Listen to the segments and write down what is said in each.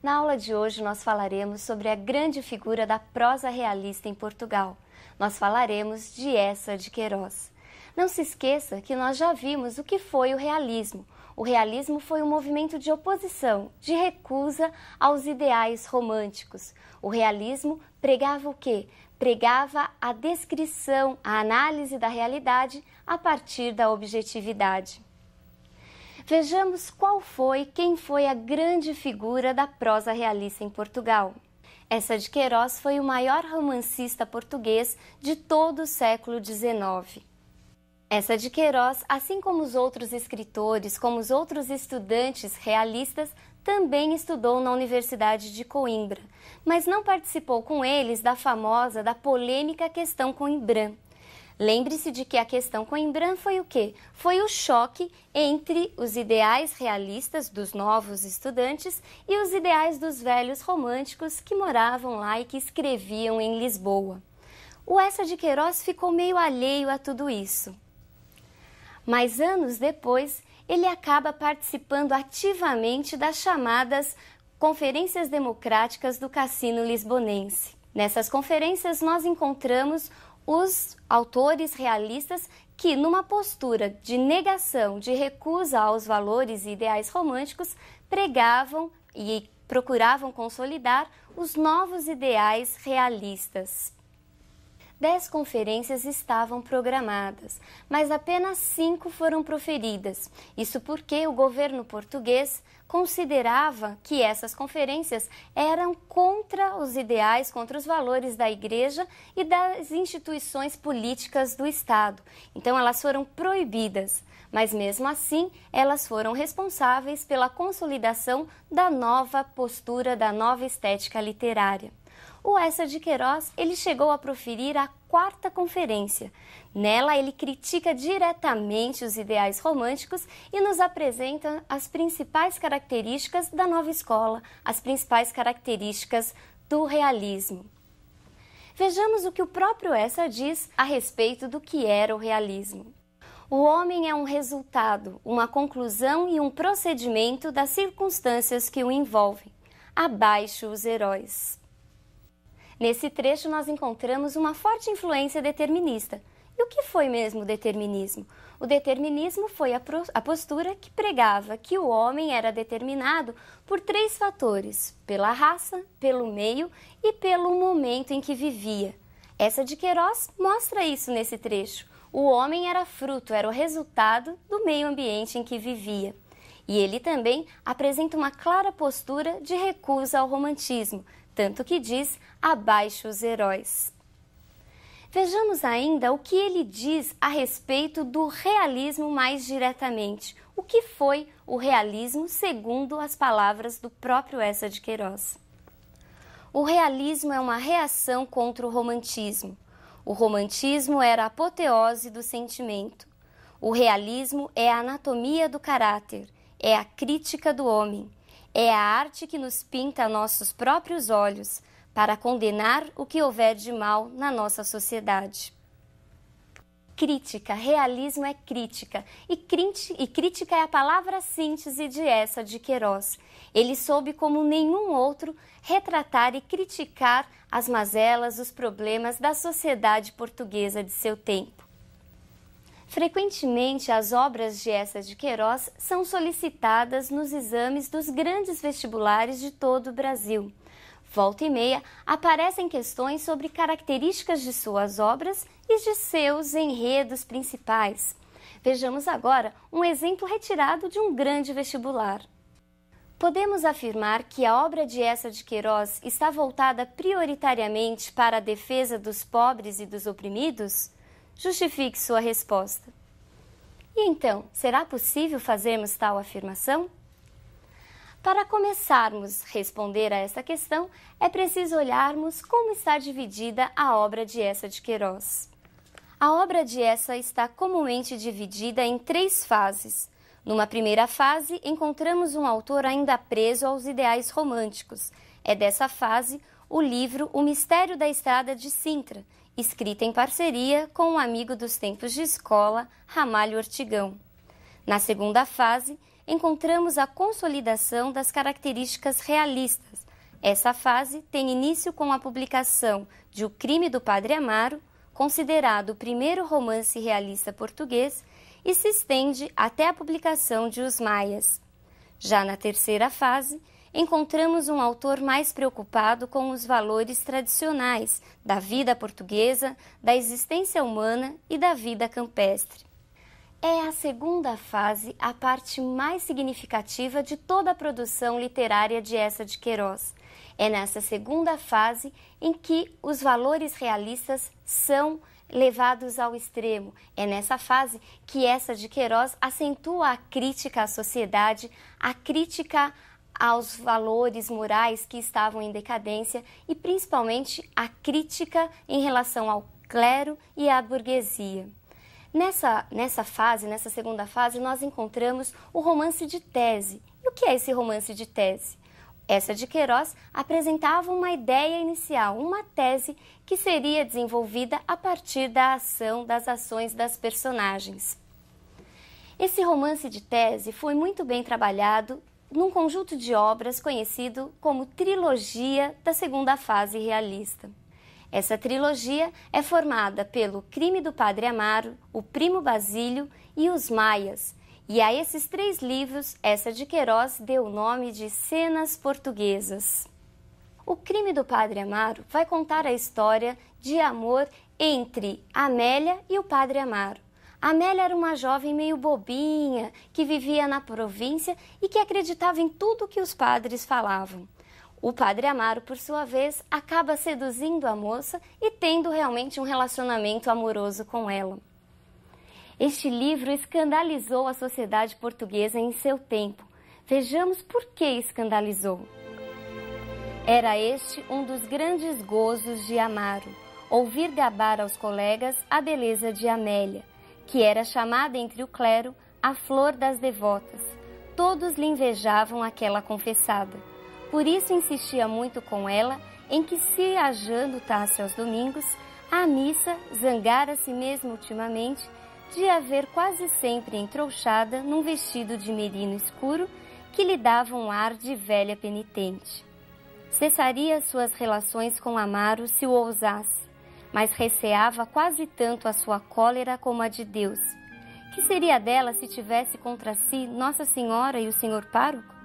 Na aula de hoje, nós falaremos sobre a grande figura da prosa realista em Portugal. Nós falaremos de Essa de Queiroz. Não se esqueça que nós já vimos o que foi o realismo. O realismo foi um movimento de oposição, de recusa aos ideais românticos. O realismo pregava o quê? Pregava a descrição, a análise da realidade a partir da objetividade. Vejamos qual foi, quem foi a grande figura da prosa realista em Portugal. Essa de Queiroz foi o maior romancista português de todo o século XIX. Essa de Queiroz, assim como os outros escritores, como os outros estudantes realistas, também estudou na Universidade de Coimbra, mas não participou com eles da famosa, da polêmica questão coimbrã. Lembre-se de que a questão com Embran foi o quê? Foi o choque entre os ideais realistas dos novos estudantes e os ideais dos velhos românticos que moravam lá e que escreviam em Lisboa. O Essa de Queiroz ficou meio alheio a tudo isso. Mas anos depois, ele acaba participando ativamente das chamadas Conferências Democráticas do Cassino Lisbonense. Nessas conferências, nós encontramos os autores realistas que, numa postura de negação, de recusa aos valores e ideais românticos, pregavam e procuravam consolidar os novos ideais realistas. Dez conferências estavam programadas, mas apenas cinco foram proferidas. Isso porque o governo português considerava que essas conferências eram contra os ideais, contra os valores da Igreja e das instituições políticas do Estado. Então, elas foram proibidas mas mesmo assim elas foram responsáveis pela consolidação da nova postura, da nova estética literária. O Essa de Queiroz ele chegou a proferir a quarta conferência. Nela, ele critica diretamente os ideais românticos e nos apresenta as principais características da nova escola, as principais características do realismo. Vejamos o que o próprio Essa diz a respeito do que era o realismo. O homem é um resultado, uma conclusão e um procedimento das circunstâncias que o envolvem. Abaixo os heróis. Nesse trecho, nós encontramos uma forte influência determinista. E o que foi mesmo o determinismo? O determinismo foi a, a, postura que pregava que o homem era determinado por três fatores: pela raça, pelo meio e pelo momento em que vivia. Essa de Queiroz mostra isso nesse trecho. O homem era fruto, era o resultado do meio ambiente em que vivia. E ele também apresenta uma clara postura de recusa ao romantismo, tanto que diz abaixo os heróis. Vejamos ainda o que ele diz a respeito do realismo mais diretamente. O que foi o realismo segundo as palavras do próprio Essa de Queiroz? O realismo é uma reação contra o romantismo. O romantismo era a apoteose do sentimento. O realismo é a anatomia do caráter, é a crítica do homem, é a arte que nos pinta a nossos próprios olhos para condenar o que houver de mal na nossa sociedade crítica, realismo é crítica. E, e crítica é a palavra síntese de essa de Queiroz. Ele soube, como nenhum outro, retratar e criticar as mazelas, os problemas da sociedade portuguesa de seu tempo. Frequentemente, as obras de Essa de Queiroz são solicitadas nos exames dos grandes vestibulares de todo o Brasil. Volta e meia aparecem questões sobre características de suas obras e de seus enredos principais. Vejamos agora um exemplo retirado de um grande vestibular. Podemos afirmar que a obra de Essa de Queiroz está voltada prioritariamente para a defesa dos pobres e dos oprimidos? Justifique sua resposta. E então, será possível fazermos tal afirmação? Para começarmos a responder a essa questão, é preciso olharmos como está dividida a obra de Essa de Queiroz. A obra de Essa está comumente dividida em três fases. Numa primeira fase, encontramos um autor ainda preso aos ideais românticos. É dessa fase o livro O Mistério da Estrada de Sintra, escrita em parceria com um amigo dos tempos de escola, Ramalho Ortigão. Na segunda fase, encontramos a consolidação das características realistas. Essa fase tem início com a publicação de O Crime do Padre Amaro, considerado o primeiro romance realista português, e se estende até a publicação de Os Maias. Já na terceira fase, encontramos um autor mais preocupado com os valores tradicionais da vida portuguesa, da existência humana e da vida campestre. É a segunda fase, a parte mais significativa de toda a produção literária de Essa de Queiroz. É nessa segunda fase em que os valores realistas são levados ao extremo. É nessa fase que essa de Queiroz acentua a crítica à sociedade, a crítica aos valores morais que estavam em decadência e principalmente a crítica em relação ao clero e à burguesia. Nessa, nessa fase, nessa segunda fase, nós encontramos o romance de tese. E o que é esse romance de tese? Essa de Queiroz apresentava uma ideia inicial, uma tese que seria desenvolvida a partir da ação, das ações das personagens. Esse romance de tese foi muito bem trabalhado num conjunto de obras conhecido como trilogia da segunda fase realista. Essa trilogia é formada pelo Crime do Padre Amaro, O Primo Basílio e Os Maias. E a esses três livros, essa de Queiroz deu o nome de Cenas Portuguesas. O Crime do Padre Amaro vai contar a história de amor entre Amélia e o Padre Amaro. Amélia era uma jovem meio bobinha que vivia na província e que acreditava em tudo que os padres falavam. O padre Amaro, por sua vez, acaba seduzindo a moça e tendo realmente um relacionamento amoroso com ela. Este livro escandalizou a sociedade portuguesa em seu tempo. Vejamos por que escandalizou. Era este um dos grandes gozos de Amaro, ouvir gabar aos colegas a beleza de Amélia, que era chamada entre o clero a flor das devotas. Todos lhe invejavam aquela confessada por isso insistia muito com ela em que se a Jane aos domingos, a missa zangara-se mesmo ultimamente de a ver quase sempre entrouxada num vestido de merino escuro que lhe dava um ar de velha penitente. Cessaria suas relações com Amaro se o ousasse, mas receava quase tanto a sua cólera como a de Deus. Que seria dela se tivesse contra si Nossa Senhora e o Senhor Pároco?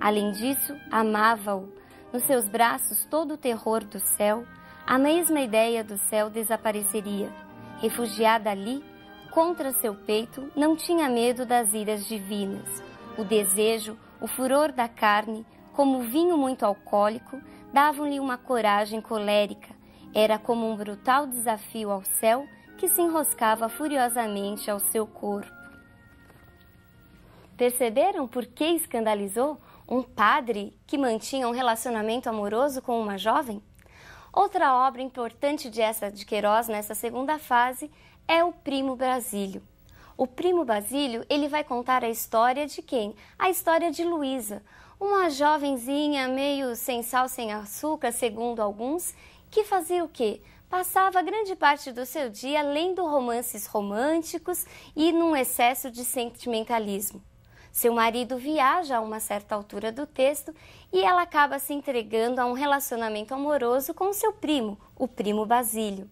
Além disso, amava-o. Nos seus braços, todo o terror do céu, a mesma ideia do céu desapareceria. Refugiada ali, contra seu peito, não tinha medo das iras divinas. O desejo, o furor da carne, como vinho muito alcoólico, davam-lhe uma coragem colérica. Era como um brutal desafio ao céu que se enroscava furiosamente ao seu corpo. Perceberam por que escandalizou? um padre que mantinha um relacionamento amoroso com uma jovem? Outra obra importante de essa de Queiroz nessa segunda fase é o Primo Brasílio. O Primo Basílio, ele vai contar a história de quem? A história de Luísa, uma jovenzinha meio sem sal, sem açúcar, segundo alguns, que fazia o quê? Passava grande parte do seu dia lendo romances românticos e num excesso de sentimentalismo. Seu marido viaja a uma certa altura do texto e ela acaba se entregando a um relacionamento amoroso com seu primo, o primo Basílio.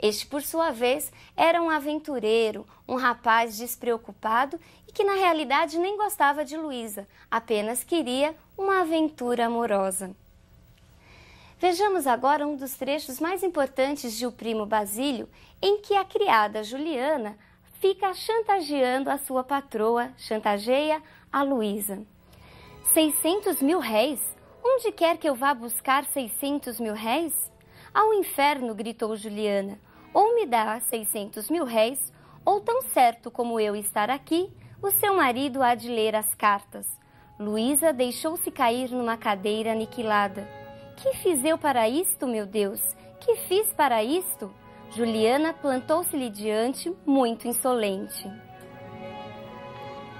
Este, por sua vez, era um aventureiro, um rapaz despreocupado e que na realidade nem gostava de Luísa, apenas queria uma aventura amorosa. Vejamos agora um dos trechos mais importantes de O Primo Basílio, em que a criada Juliana fica chantageando a sua patroa, chantageia a Luísa. 600 mil réis? Onde quer que eu vá buscar 600 mil réis? Ao inferno, gritou Juliana. Ou me dá 600 mil réis, ou tão certo como eu estar aqui, o seu marido há de ler as cartas. Luísa deixou-se cair numa cadeira aniquilada. Que fiz eu para isto, meu Deus? Que fiz para isto? Juliana plantou-se-lhe diante, muito insolente.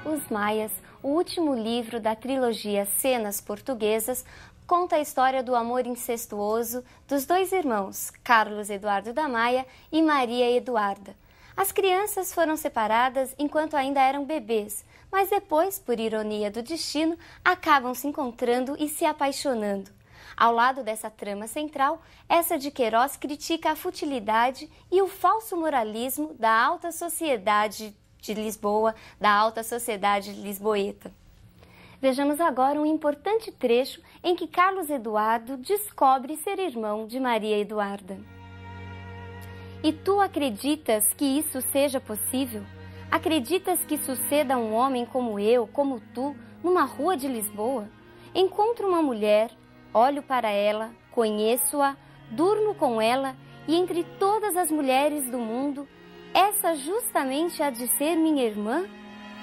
Os Maias, o último livro da trilogia Cenas Portuguesas, conta a história do amor incestuoso dos dois irmãos, Carlos Eduardo da Maia e Maria Eduarda. As crianças foram separadas enquanto ainda eram bebês, mas depois, por ironia do destino, acabam se encontrando e se apaixonando. Ao lado dessa trama central, essa de Queiroz critica a futilidade e o falso moralismo da alta sociedade de Lisboa, da alta sociedade lisboeta. Vejamos agora um importante trecho em que Carlos Eduardo descobre ser irmão de Maria Eduarda. E tu acreditas que isso seja possível? Acreditas que suceda um homem como eu, como tu, numa rua de Lisboa? Encontra uma mulher, Olho para ela, conheço-a, durmo com ela e entre todas as mulheres do mundo, essa justamente há de ser minha irmã?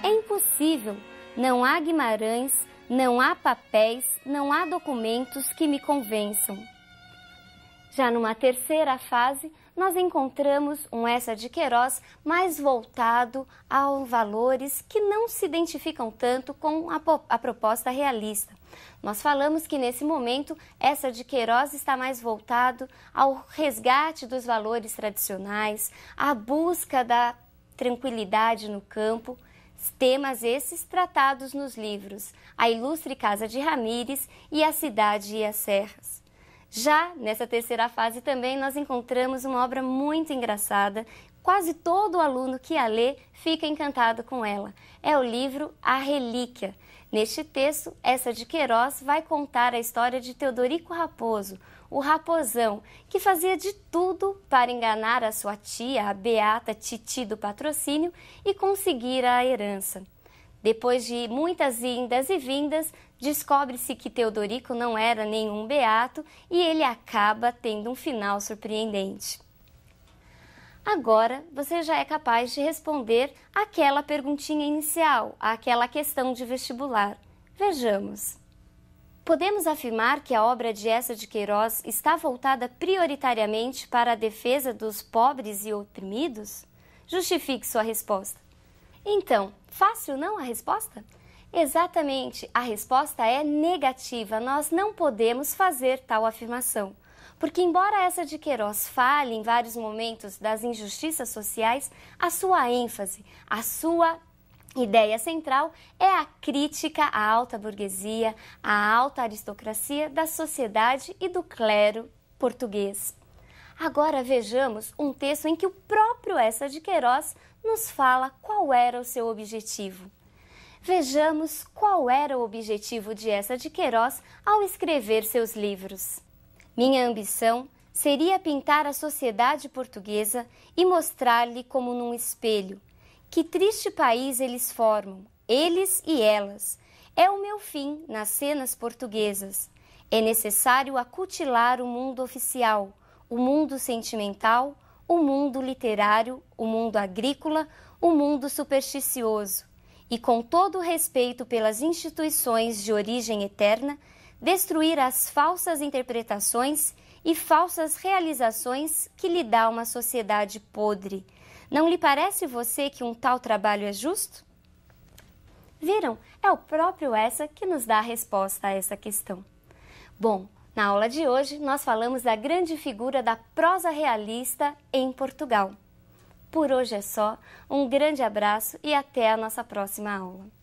É impossível. Não há Guimarães, não há papéis, não há documentos que me convençam. Já numa terceira fase, nós encontramos um Essa de Queiroz mais voltado a valores que não se identificam tanto com a, a proposta realista. Nós falamos que nesse momento essa de Queiroz está mais voltado ao resgate dos valores tradicionais, à busca da tranquilidade no campo, temas esses tratados nos livros A Ilustre Casa de Ramires e A Cidade e as Serras. Já nessa terceira fase também nós encontramos uma obra muito engraçada, quase todo aluno que a lê fica encantado com ela. É o livro A Relíquia. Neste texto, essa de Queiroz vai contar a história de Teodorico Raposo, o raposão, que fazia de tudo para enganar a sua tia, a beata Titi do patrocínio, e conseguir a herança. Depois de muitas indas e vindas, Descobre-se que Teodorico não era nenhum beato e ele acaba tendo um final surpreendente. Agora você já é capaz de responder aquela perguntinha inicial, aquela questão de vestibular. Vejamos. Podemos afirmar que a obra de Essa de Queiroz está voltada prioritariamente para a defesa dos pobres e oprimidos? Justifique sua resposta. Então, fácil não a resposta? Exatamente, a resposta é negativa. Nós não podemos fazer tal afirmação. Porque, embora essa de Queiroz fale em vários momentos das injustiças sociais, a sua ênfase, a sua ideia central é a crítica à alta burguesia, à alta aristocracia da sociedade e do clero português. Agora vejamos um texto em que o próprio Essa de Queiroz nos fala qual era o seu objetivo. Vejamos qual era o objetivo de Essa de Queiroz ao escrever seus livros. Minha ambição seria pintar a sociedade portuguesa e mostrar-lhe como num espelho. Que triste país eles formam, eles e elas. É o meu fim nas cenas portuguesas. É necessário acutilar o mundo oficial, o mundo sentimental, o mundo literário, o mundo agrícola, o mundo supersticioso e, com todo respeito pelas instituições de origem eterna, destruir as falsas interpretações e falsas realizações que lhe dá uma sociedade podre. Não lhe parece você que um tal trabalho é justo? Viram? É o próprio essa que nos dá a resposta a essa questão. Bom, na aula de hoje nós falamos da grande figura da prosa realista em Portugal. Por hoje é só, um grande abraço e até a nossa próxima aula.